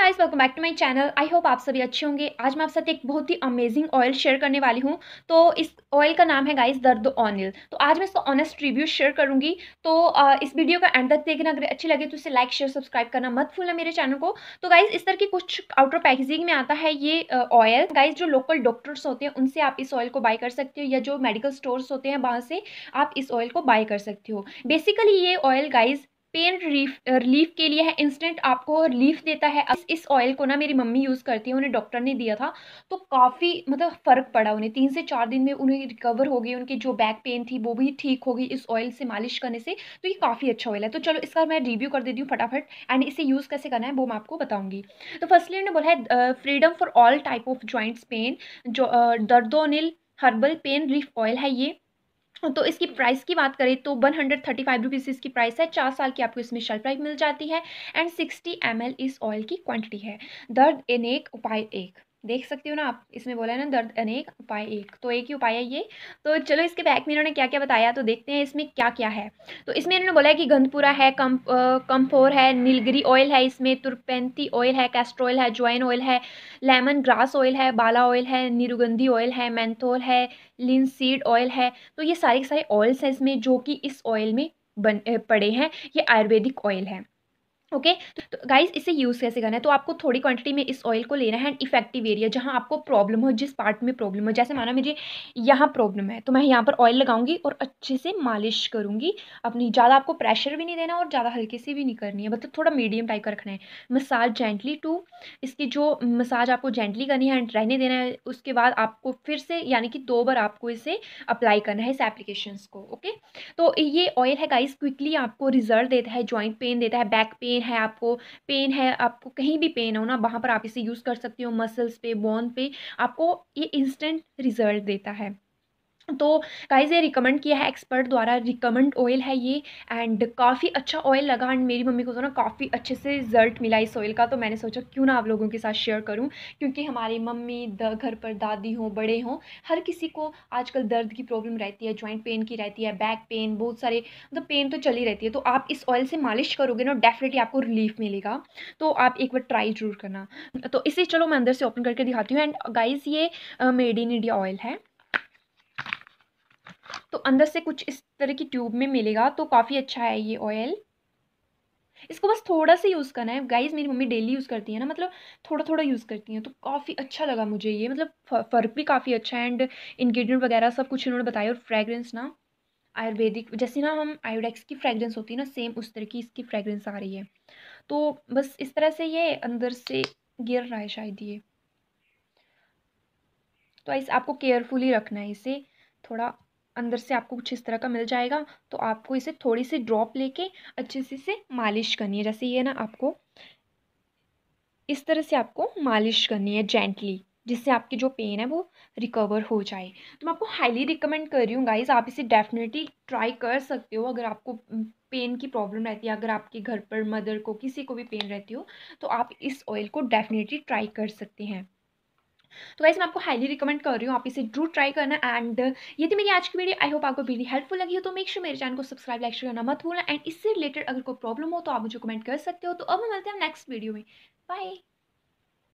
guys welcome back to my channel I hope आप सभी अच्छे होंगे आज मैं आप साथ एक बहुत ही अमेजिंग ऑयल शेयर करने वाली हूँ तो इस ऑयल का नाम है गाइस दर्द ऑनिल तो आज मैं इसका ऑनेस्ट रिव्यू शेयर करूँगी तो इस वीडियो का एंड तक देखना अगर अच्छी लगे तो इसे लाइक शेयर सब्सक्राइब करना मत भूलना मेरे चैनल को तो गाइज इस तरह की कुछ आउटर पैकेजिंग में आता है ये ऑयल गाइज जो लोकल डॉक्टर्स होते हैं उनसे आप इस ऑयल को बाय कर सकते हो या जो मेडिकल स्टोर्स होते हैं वहाँ से आप इस ऑयल को बाय कर सकते हो बेसिकली ये oil guys pain relief relief के लिए है इंस्टेंट आपको रिलीफ देता है इस ऑयल को ना मेरी मम्मी यूज़ करती है उन्हें डॉक्टर ने दिया था तो काफ़ी मतलब फ़र्क पड़ा उन्हें तीन से चार दिन में उन्हें रिकवर हो गई उनकी जो बैक पेन थी वो भी ठीक हो गई इस ऑयल से मालिश करने से तो ये काफ़ी अच्छा ऑयल है तो चलो इसका मैं रिव्यू कर देती हूँ फटाफट एंड इसे यूज़ कैसे करना है वो मैं आपको बताऊँगी तो फर्स्टली उन्होंने बोला है freedom for all type of joints pain जो Dardonil herbal pain relief oil है ये तो इसकी प्राइस की बात करें तो one hundred thirty five rupees इसकी प्राइस है चार साल की आपको इसमें शेल्फ लाइफ मिल जाती है एंड सिक्सटी एम एल इस ऑयल की क्वांटिटी है दर्द इन एक उपाय एक देख सकते हो ना आप इसमें बोला है ना दर्द अनेक उपाय एक तो एक ही उपाय है ये तो चलो इसके बैक में इन्होंने क्या क्या बताया तो देखते हैं इसमें क्या क्या है तो इसमें इन्होंने बोला है कि गंधपुरा है कम कम्फोर है नीलगिरी ऑयल है इसमें तुरपेंती ऑयल है कैस्ट्रो ऑयल है ज्वाइन ऑयल है लेमन ग्रास ऑयल है बाला ऑयल है निरुगंधी ऑयल है मैंथोल है लिनसीड सीड ऑयल है तो ये सारे सारे ऑयल्स हैं इसमें जो कि इस ऑयल में बन पड़े हैं ये आयुर्वेदिक ऑयल है ओके तो गाइस इसे यूज़ कैसे करना है तो आपको थोड़ी क्वांटिटी में इस ऑयल को लेना है एंड इफेक्टिव एरिया जहाँ आपको प्रॉब्लम हो जिस पार्ट में प्रॉब्लम हो जैसे माना मुझे यहाँ प्रॉब्लम है तो मैं यहाँ पर ऑयल लगाऊंगी और अच्छे से मालिश करूँगी अपनी ज़्यादा आपको प्रेशर भी नहीं देना और ज़्यादा हल्के से भी नहीं करनी है मतलब थोड़ा मीडियम टाइप का रखना है मसाज जेंटली टू इसकी जो मसाज आपको जेंटली करनी है एंड रहने देना है उसके बाद आपको फिर से यानी कि दो बार आपको इसे अप्लाई करना है इस एप्लीकेशन को ओके तो ये ऑयल है गाइस क्विकली आपको रिजल्ट देता है ज्वाइंट पेन देता है बैक पेन पेन है आपको पेन है आपको कहीं भी पेन हो ना वहाँ पर आप इसे यूज़ कर सकते हो मसल्स पे बोन पे आपको ये इंस्टेंट रिजल्ट देता है तो गाइज ये रिकमेंड किया है एक्सपर्ट द्वारा रिकमेंड ऑयल है ये एंड काफ़ी अच्छा ऑयल लगा एंड मेरी मम्मी को तो ना काफ़ी अच्छे से रिजल्ट मिला इस ऑयल का तो मैंने सोचा क्यों ना आप लोगों के साथ शेयर करूं क्योंकि हमारी मम्मी घर पर दादी हों बड़े हों हर किसी को आजकल दर्द की प्रॉब्लम रहती है जॉइंट पेन की रहती है बैक पेन बहुत सारे मतलब तो पेन तो चली रहती है तो आप इस ऑयल से मालिश करोगे ना डेफिनेटली आपको रिलीफ मिलेगा तो आप एक बार ट्राई ज़रूर करना तो इसे चलो मैं अंदर से ओपन करके दिखाती हूँ एंड गाइज़ ये मेड इन इंडिया ऑयल है तो अंदर से कुछ इस तरह की ट्यूब में मिलेगा तो काफ़ी अच्छा है ये ऑयल इसको बस थोड़ा सा यूज़ करना है गाइज मेरी मम्मी डेली यूज़ करती है ना मतलब थोड़ा थोड़ा यूज़ करती हैं तो काफ़ी अच्छा लगा मुझे ये मतलब फ़र्क भी काफ़ी अच्छा है एंड इन्ग्रीडियंट वगैरह सब कुछ इन्होंने बताया और फ्रेगरेंस ना आयुर्वेदिक जैसे ना हम आयोडेक्स की फ्रेगरेंस होती है ना सेम उस तरह की इसकी फ्रेगरेंस आ रही है तो बस इस तरह से ये अंदर से गिर रहा है शायद ये तो इस आपको केयरफुली रखना है इसे थोड़ा अंदर से आपको कुछ इस तरह का मिल जाएगा तो आपको इसे थोड़ी सी ड्रॉप लेके अच्छे से इसे मालिश करनी है जैसे ये ना आपको इस तरह से आपको मालिश करनी है जेंटली जिससे आपकी जो पेन है वो रिकवर हो जाए तो मैं आपको हाईली रिकमेंड कर रही हूँ गाइज़ आप इसे डेफिनेटली ट्राई कर सकते हो अगर आपको पेन की प्रॉब्लम रहती है अगर आपके घर पर मदर को किसी को भी पेन रहती हो तो आप इस ऑयल को डेफिनेटली ट्राई कर सकते हैं तो वैसे मैं आपको हाईली रिकमेंड कर रही हूँ आप इसे जरूर ट्राई करना एंड ये थी मेरी आज की वीडियो आई होप आपको वीडियो हेल्पफुल लगी हो तो मेक श्योर मेरे चैनल को सब्सक्राइब लाइक करना मत भूलना एंड इससे रिलेटेड अगर कोई प्रॉब्लम हो तो आप मुझे कमेंट कर सकते हो तो अब मैं मिलते हैं नेक्स्ट वीडियो में बाय